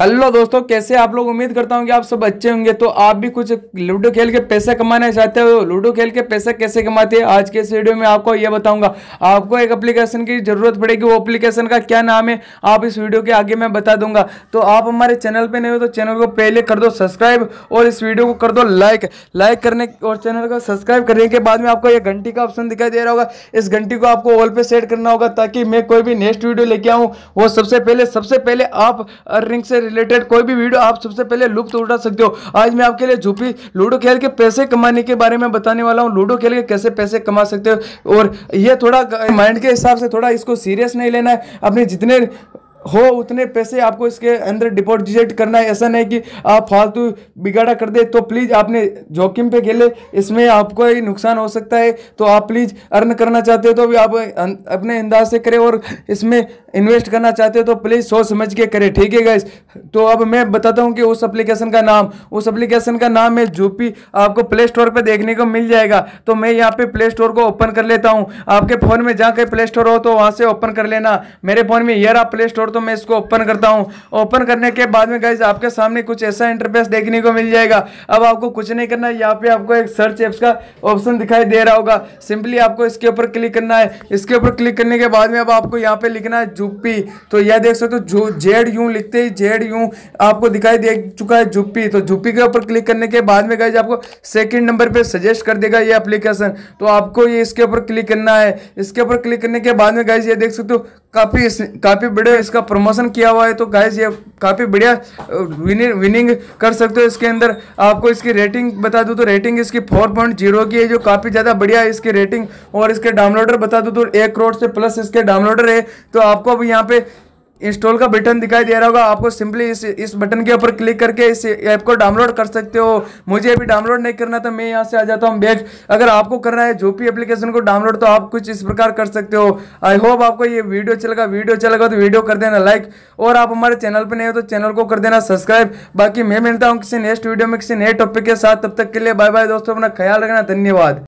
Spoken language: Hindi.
हेलो दोस्तों कैसे आप लोग उम्मीद करता हूँ कि आप सब अच्छे होंगे तो आप भी कुछ लूडो खेल के पैसे कमाना चाहते हो लूडो खेल के पैसे कैसे कमाते हैं आज के इस वीडियो में आपको यह बताऊंगा आपको एक एप्लीकेशन की जरूरत पड़ेगी वो एप्लीकेशन का क्या नाम है आप इस वीडियो के आगे मैं बता दूंगा तो आप हमारे चैनल पर नहीं हो तो चैनल को पहले कर दो सब्सक्राइब और इस वीडियो को कर दो लाइक लाइक करने और चैनल को सब्सक्राइब करने के बाद में आपको यह घंटी का ऑप्शन दिखाई दे रहा होगा इस घंटी को आपको ऑल पे सेट करना होगा ताकि मैं कोई भी नेक्स्ट वीडियो लेके आऊँ वो सबसे पहले सबसे पहले आप रिंग से रिलेटेड कोई भी वीडियो आप सबसे पहले लुप्त उठा सकते हो आज मैं आपके लिए झूपी लूडो खेल के पैसे कमाने के बारे में बताने वाला हूँ लूडो खेल के कैसे पैसे कमा सकते हो और ये थोड़ा माइंड के हिसाब से थोड़ा इसको सीरियस नहीं लेना है अपने जितने हो उतने पैसे आपको इसके अंदर डिपॉजिट करना है ऐसा नहीं कि आप फालतू बिगाड़ा कर दे तो प्लीज़ आपने जोखिम पे खेले इसमें आपको ही नुकसान हो सकता है तो आप प्लीज़ अर्न करना चाहते हो तो भी आप अं, अपने अंदाज से करें और इसमें इन्वेस्ट करना चाहते हो तो प्लीज़ सोच समझ के करें ठीक है गैस तो अब मैं बताता हूँ कि उस एप्लीकेशन का नाम उस एप्लीकेशन का नाम है जूपी आपको प्ले स्टोर पर देखने को मिल जाएगा तो मैं यहाँ पर प्ले स्टोर को ओपन कर लेता हूँ आपके फ़ोन में जहाँ कहीं प्ले स्टोर हो तो वहाँ से ओपन कर लेना मेरे फ़ोन में यार आप प्ले स्टोर तो मैं इसको ओपन करता हूँ ओपन करने के बाद में गाइज आपके सामने कुछ ऐसा इंटरफेस देखने को मिल जाएगा अब आपको कुछ नहीं करना है यहाँ पे आपको एक सर्च एप्स का ऑप्शन दिखाई दे रहा होगा सिंपली आपको इसके ऊपर क्लिक करना है इसके ऊपर क्लिक करने के बाद में अब आपको यहाँ पे लिखना है जुप्पी तो यह देख सकते हो जो जेड यू लिखते ही जेड यू आपको दिखाई दे चुका है जुप्पी तो जुप्पी के ऊपर क्लिक करने के बाद में गाइज आपको सेकेंड नंबर पर सजेस्ट कर देगा ये अप्लीकेशन तो आपको ये इसके ऊपर क्लिक करना है इसके ऊपर क्लिक करने के बाद में गाइज ये देख सकते हो काफ़ी काफ़ी बड़े इसका का प्रमोशन किया हुआ है तो गाइज ये काफ़ी बढ़िया विनिंग विनिंग कर सकते हो इसके अंदर आपको इसकी रेटिंग बता दूँ तो रेटिंग इसकी फोर पॉइंट जीरो की है जो काफ़ी ज़्यादा बढ़िया है इसकी रेटिंग और इसके डाउनलोडर बता दूँ तो एक करोड़ से प्लस इसके डाउनलोडर है तो आपको अब यहाँ पे इंस्टॉल का बटन दिखाई दे रहा होगा आपको सिंपली इस इस बटन के ऊपर क्लिक करके इस ऐप को डाउनलोड कर सकते हो मुझे अभी डाउनलोड नहीं करना था मैं यहाँ से आ जाता हूँ बैग अगर आपको करना है जो भी एप्लीकेशन को डाउनलोड तो आप कुछ इस प्रकार कर सकते हो आई होप आपको ये वीडियो अच्छा लगा वीडियो अच्छा लगा तो वीडियो कर देना लाइक और आप हमारे चैनल पर नहीं हो तो चैनल को कर देना सब्सक्राइब बाकी मैं मिलता हूँ किसी नेक्स्ट वीडियो में किसी नए टॉपिक के साथ तब तक के लिए बाय बाय दोस्तों अपना ख्याल रखना धन्यवाद